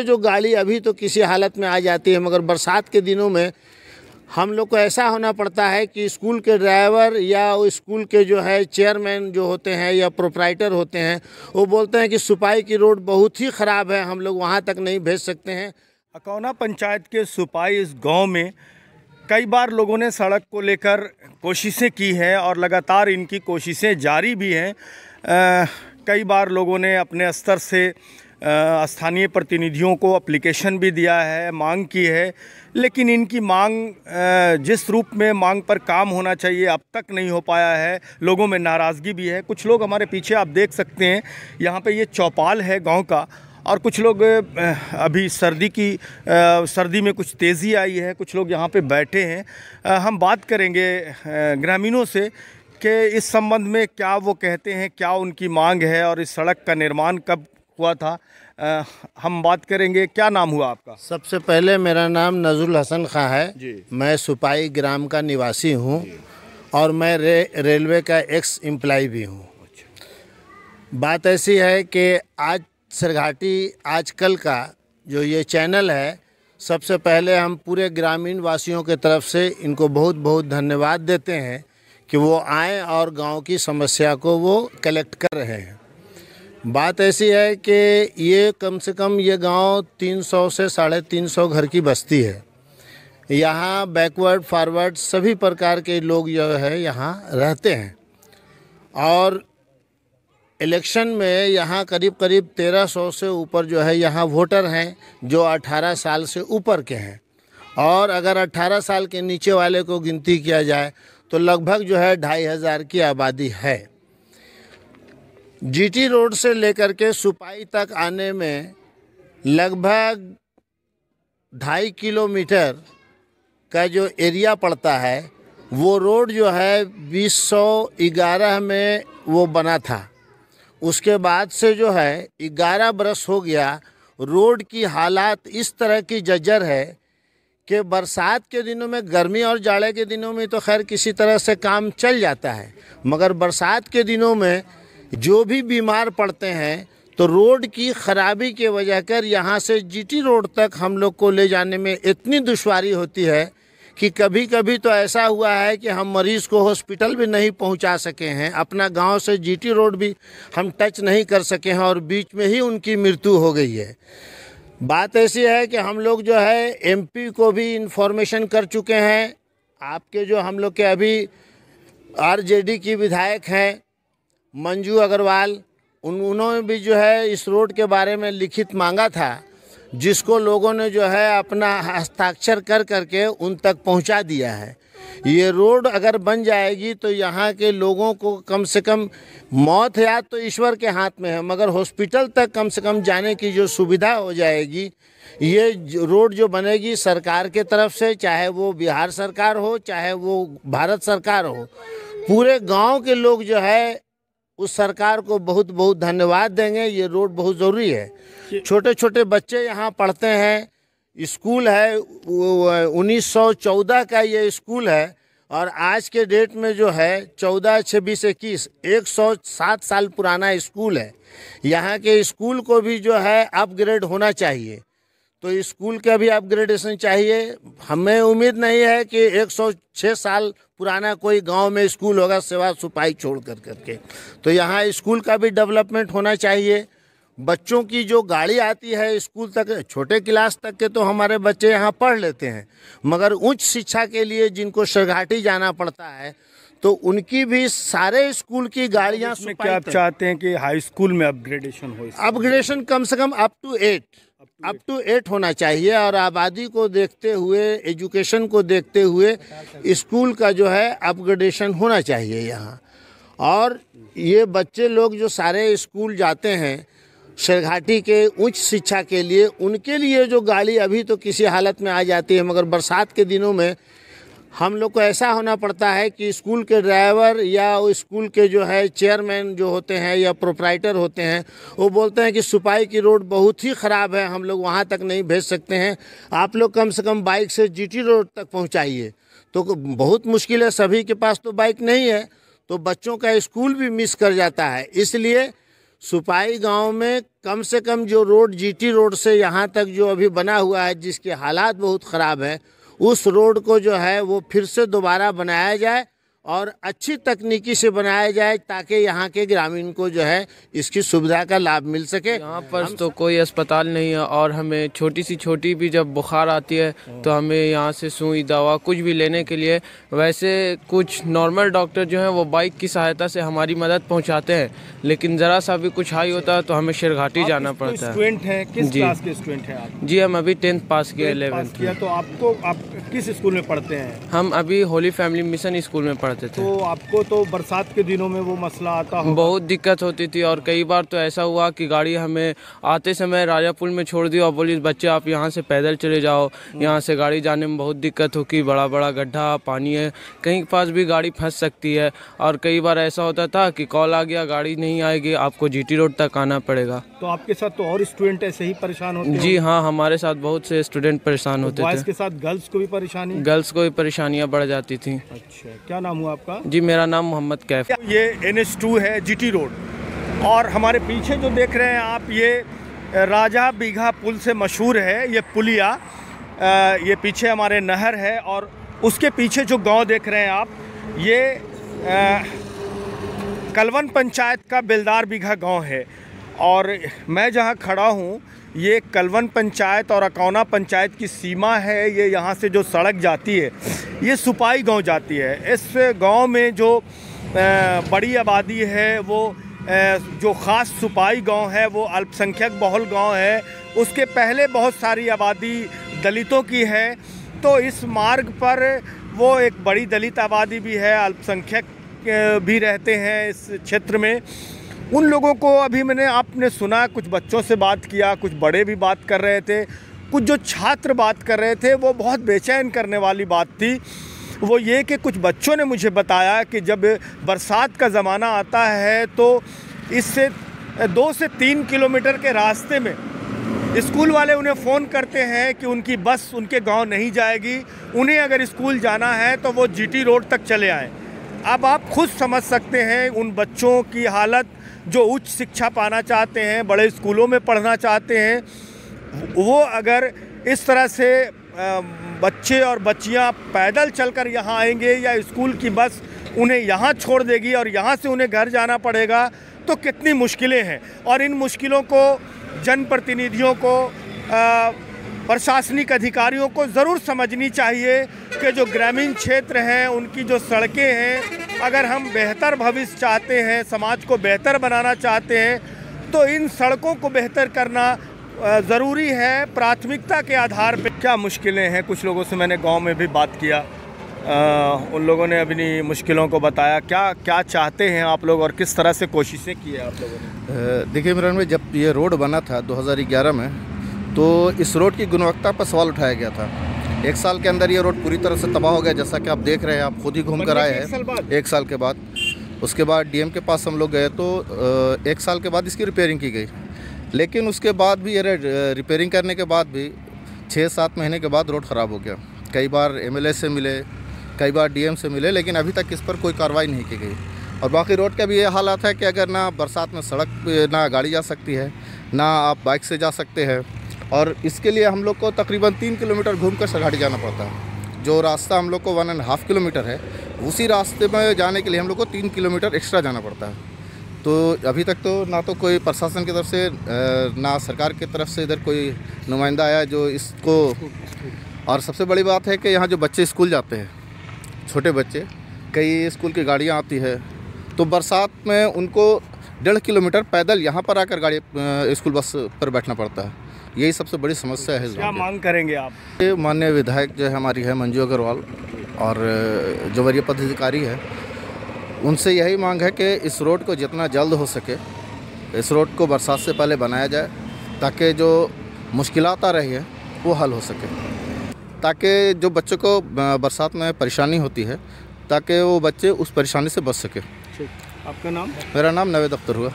जो गाड़ी अभी तो किसी हालत में आ जाती है मगर बरसात के दिनों में हम लोग को ऐसा होना पड़ता है कि स्कूल के ड्राइवर या स्कूल के जो है चेयरमैन जो होते हैं या प्रोप्राइटर होते हैं वो बोलते हैं कि सुपाई की रोड बहुत ही ख़राब है हम लोग वहाँ तक नहीं भेज सकते हैं अकौना पंचायत के सुपाई इस गाँव में कई बार लोगों ने सड़क को लेकर कोशिशें की हैं और लगातार इनकी कोशिशें जारी भी हैं कई बार लोगों ने अपने स्तर से स्थानीय प्रतिनिधियों को अप्लीकेशन भी दिया है मांग की है लेकिन इनकी मांग जिस रूप में मांग पर काम होना चाहिए अब तक नहीं हो पाया है लोगों में नाराज़गी भी है कुछ लोग हमारे पीछे आप देख सकते हैं यहाँ पे ये चौपाल है गांव का और कुछ लोग अभी सर्दी की सर्दी में कुछ तेज़ी आई है कुछ लोग यहाँ पे बैठे हैं हम बात करेंगे ग्रामीणों से कि इस संबंध में क्या वो कहते हैं क्या उनकी मांग है और इस सड़क का निर्माण कब हुआ था आ, हम बात करेंगे क्या नाम हुआ आपका सबसे पहले मेरा नाम नज़ुल हसन खां है जी। मैं सुपाई ग्राम का निवासी हूँ और मैं रे, रेलवे का एक्स एम्प्लाई भी हूँ अच्छा। बात ऐसी है कि आज सरघाटी आजकल का जो ये चैनल है सबसे पहले हम पूरे ग्रामीण वासियों के तरफ से इनको बहुत बहुत धन्यवाद देते हैं कि वो आए और गांव की समस्या को वो कलेक्ट कर रहे हैं बात ऐसी है कि ये कम से कम ये गांव 300 से साढ़े तीन सौ घर की बस्ती है यहाँ बैकवर्ड फॉरवर्ड सभी प्रकार के लोग जो है यहाँ रहते हैं और इलेक्शन में यहाँ करीब करीब 1300 से ऊपर जो है यहाँ वोटर हैं जो 18 साल से ऊपर के हैं और अगर 18 साल के नीचे वाले को गिनती किया जाए तो लगभग जो है ढाई हज़ार की आबादी है जीटी रोड से लेकर के सुपाई तक आने में लगभग ढाई किलोमीटर का जो एरिया पड़ता है वो रोड जो है 2011 में वो बना था उसके बाद से जो है 11 बरस हो गया रोड की हालात इस तरह की जजर है कि बरसात के दिनों में गर्मी और जाड़े के दिनों में तो खैर किसी तरह से काम चल जाता है मगर बरसात के दिनों में जो भी बीमार पड़ते हैं तो रोड की खराबी के वजह कर यहाँ से जीटी रोड तक हम लोग को ले जाने में इतनी दुशारी होती है कि कभी कभी तो ऐसा हुआ है कि हम मरीज़ को हॉस्पिटल भी नहीं पहुंचा सके हैं अपना गांव से जीटी रोड भी हम टच नहीं कर सके हैं और बीच में ही उनकी मृत्यु हो गई है बात ऐसी है कि हम लोग जो है एमपी को भी इन्फॉर्मेशन कर चुके हैं आपके जो हम लोग के अभी आरजेडी की विधायक हैं मंजू अग्रवाल उन उन्होंने भी जो है इस रोड के बारे में लिखित मांगा था जिसको लोगों ने जो है अपना हस्ताक्षर कर करके उन तक पहुंचा दिया है ये रोड अगर बन जाएगी तो यहाँ के लोगों को कम से कम मौत या तो ईश्वर के हाथ में है मगर हॉस्पिटल तक कम से कम जाने की जो सुविधा हो जाएगी ये रोड जो बनेगी सरकार के तरफ से चाहे वो बिहार सरकार हो चाहे वो भारत सरकार हो पूरे गांव के लोग जो है उस सरकार को बहुत बहुत धन्यवाद देंगे ये रोड बहुत ज़रूरी है छोटे छोटे बच्चे यहाँ पढ़ते हैं स्कूल है 1914 का ये स्कूल है और आज के डेट में जो है चौदह छब्बीस इक्कीस एक सौ सात साल पुराना स्कूल है यहाँ के स्कूल को भी जो है अपग्रेड होना चाहिए तो स्कूल का भी अपग्रेडेशन चाहिए हमें उम्मीद नहीं है कि 106 साल पुराना कोई गांव में स्कूल होगा सेवा सुपाई छोड़ कर करके तो यहाँ स्कूल का भी डेवलपमेंट होना चाहिए बच्चों की जो गाड़ी आती है स्कूल तक छोटे क्लास तक के तो हमारे बच्चे यहाँ पढ़ लेते हैं मगर उच्च शिक्षा के लिए जिनको सरघाटी जाना पड़ता है तो उनकी भी सारे स्कूल की तो गाड़ियाँ क्या आप चाहते हैं कि हाई स्कूल में अपग्रेडेशन हो अपग्रेडेशन कम से कम up to eight up to eight होना चाहिए और आबादी को देखते हुए एजुकेशन को देखते हुए स्कूल का जो है अपग्रेडेशन होना चाहिए यहाँ और ये बच्चे लोग जो सारे स्कूल जाते हैं शेरघाटी के उच्च शिक्षा के लिए उनके लिए जो गाड़ी अभी तो किसी हालत में आ जाती है मगर बरसात के दिनों में हम लोग को ऐसा होना पड़ता है कि स्कूल के ड्राइवर या स्कूल के जो है चेयरमैन जो होते हैं या प्रोपराइटर होते हैं वो बोलते हैं कि सुपाई की रोड बहुत ही ख़राब है हम लोग वहाँ तक नहीं भेज सकते हैं आप लोग कम से कम बाइक से जीटी रोड तक पहुँचाइए तो बहुत मुश्किल है सभी के पास तो बाइक नहीं है तो बच्चों का स्कूल भी मिस कर जाता है इसलिए सुपाई गांव में कम से कम जो रोड जीटी रोड से यहाँ तक जो अभी बना हुआ है जिसके हालात बहुत ख़राब है उस रोड को जो है वो फिर से दोबारा बनाया जाए और अच्छी तकनीकी से बनाया जाए ताकि यहाँ के ग्रामीण को जो है इसकी सुविधा का लाभ मिल सके यहाँ पर तो कोई अस्पताल नहीं है और हमें छोटी सी छोटी भी जब बुखार आती है हाँ। तो हमें यहाँ से सुई दवा कुछ भी लेने के लिए वैसे कुछ नॉर्मल डॉक्टर जो हैं वो बाइक की सहायता से हमारी मदद पहुँचाते हैं लेकिन ज़रा सा भी कुछ हाई होता है तो हमें शेरघाटी जाना पड़ता है स्टूडेंट जी स्टूडेंट जी हम अभी टेंथ पास किए इलेवेंथ किया तो आपको तो आप किस स्कूल में पढ़ते हैं हम अभी होली फैमिली मिशन स्कूल में पढ़ते पड़ते थे तो आपको तो बरसात के दिनों में वो मसला आता हो बहुत दिक्कत होती थी और कई बार तो ऐसा हुआ कि गाड़ी हमें आते समय राजा पुल में छोड़ दी और बोली बच्चे आप यहाँ से पैदल चले जाओ यहाँ से गाड़ी जाने में बहुत दिक्कत होगी बड़ा बड़ा गड्ढा पानी है कहीं पास भी गाड़ी फंस सकती है और कई बार ऐसा होता था कि कॉल आ गया गाड़ी नहीं आएगी आपको जी रोड तक आना पड़ेगा तो आपके साथ तो और स्टूडेंट ऐसे ही परेशान होते जी हाँ हमारे साथ बहुत से स्टूडेंट परेशान तो होते थे गर्ल्स को भी परेशानी गर्ल्स को भी परेशानियाँ बढ़ जाती थी अच्छा क्या नाम हुआ आपका जी मेरा नाम मोहम्मद कैफ ये एन एस टू है जीटी रोड और हमारे पीछे जो देख रहे हैं आप ये राजा बीघा पुल से मशहूर है ये पुलिया ये पीछे हमारे नहर है और उसके पीछे जो गांव देख रहे हैं आप ये आ, कलवन पंचायत का बेलदार बीघा गांव है और मैं जहाँ खड़ा हूँ ये कलवन पंचायत और अकौना पंचायत की सीमा है ये यहाँ से जो सड़क जाती है ये सुपाई गांव जाती है इस गांव में जो बड़ी आबादी है वो जो ख़ास सुपाई गांव है वो अल्पसंख्यक बहुल गांव है उसके पहले बहुत सारी आबादी दलितों की है तो इस मार्ग पर वो एक बड़ी दलित आबादी भी है अल्पसंख्यक भी रहते हैं इस क्षेत्र में उन लोगों को अभी मैंने आपने सुना कुछ बच्चों से बात किया कुछ बड़े भी बात कर रहे थे कुछ जो छात्र बात कर रहे थे वो बहुत बेचैन करने वाली बात थी वो ये कि कुछ बच्चों ने मुझे बताया कि जब बरसात का ज़माना आता है तो इससे दो से तीन किलोमीटर के रास्ते में स्कूल वाले उन्हें फ़ोन करते हैं कि उनकी बस उनके गांव नहीं जाएगी उन्हें अगर स्कूल जाना है तो वो जीटी रोड तक चले आए अब आप खुद समझ सकते हैं उन बच्चों की हालत जो उच्च शिक्षा पाना चाहते हैं बड़े स्कूलों में पढ़ना चाहते हैं वो अगर इस तरह से बच्चे और बच्चियां पैदल चलकर यहाँ आएंगे या स्कूल की बस उन्हें यहाँ छोड़ देगी और यहाँ से उन्हें घर जाना पड़ेगा तो कितनी मुश्किलें हैं और इन मुश्किलों को जनप्रतिनिधियों को प्रशासनिक अधिकारियों को ज़रूर समझनी चाहिए कि जो ग्रामीण क्षेत्र हैं उनकी जो सड़कें हैं अगर हम बेहतर भविष्य चाहते हैं समाज को बेहतर बनाना चाहते हैं तो इन सड़कों को बेहतर करना ज़रूरी है प्राथमिकता के आधार पर क्या मुश्किलें हैं कुछ लोगों से मैंने गांव में भी बात किया आ, उन लोगों ने अपनी मुश्किलों को बताया क्या क्या चाहते हैं आप लोग और किस तरह से कोशिशें की है आप लोगों ने देखिए इमरान भाई जब ये रोड बना था 2011 में तो इस रोड की गुणवत्ता पर सवाल उठाया गया था एक साल के अंदर ये रोड पूरी तरह से तबाह हो गया जैसा कि आप देख रहे हैं आप खुद ही घूम कर आए हैं एक साल के बाद उसके बाद डीएम के पास हम लोग गए तो एक साल के बाद इसकी रिपेयरिंग की गई लेकिन उसके बाद भी ये रिपेयरिंग करने के बाद भी छः सात महीने के बाद रोड ख़राब हो गया कई बार एम से मिले कई बार डी से मिले लेकिन अभी तक इस पर कोई कार्रवाई नहीं की गई और बाकी रोड का भी ये हालात है कि अगर ना बरसात में सड़क ना गाड़ी जा सकती है ना आप बाइक से जा सकते हैं और इसके लिए हम लोग को तकरीबन तीन किलोमीटर घूम कर सरघाटी जाना पड़ता है जो रास्ता हम लोग को वन एंड हाफ़ किलोमीटर है उसी रास्ते में जाने के लिए हम लोग को तीन किलोमीटर एक्स्ट्रा जाना पड़ता है तो अभी तक तो ना तो कोई प्रशासन की तरफ से ना सरकार की तरफ से इधर कोई नुमाइंदा आया जो इसको और सबसे बड़ी बात है कि यहाँ जो बच्चे स्कूल जाते हैं छोटे बच्चे कई स्कूल की गाड़ियाँ आती है तो बरसात में उनको डेढ़ किलोमीटर पैदल यहाँ पर आकर गाड़ी स्कूल बस पर बैठना पड़ता है यही सबसे बड़ी समस्या है क्या मांग करेंगे आप ये माननीय विधायक जो है हमारी है मंजू अग्रवाल और जो वरीय पदाधिकारी है उनसे यही मांग है कि इस रोड को जितना जल्द हो सके इस रोड को बरसात से पहले बनाया जाए ताकि जो मुश्किल आ रही है वो हल हो सके ताकि जो बच्चों को बरसात में परेशानी होती है ताकि वो बच्चे उस परेशानी से बच सके आपका नाम मेरा नाम नवेद अख्तर हुआ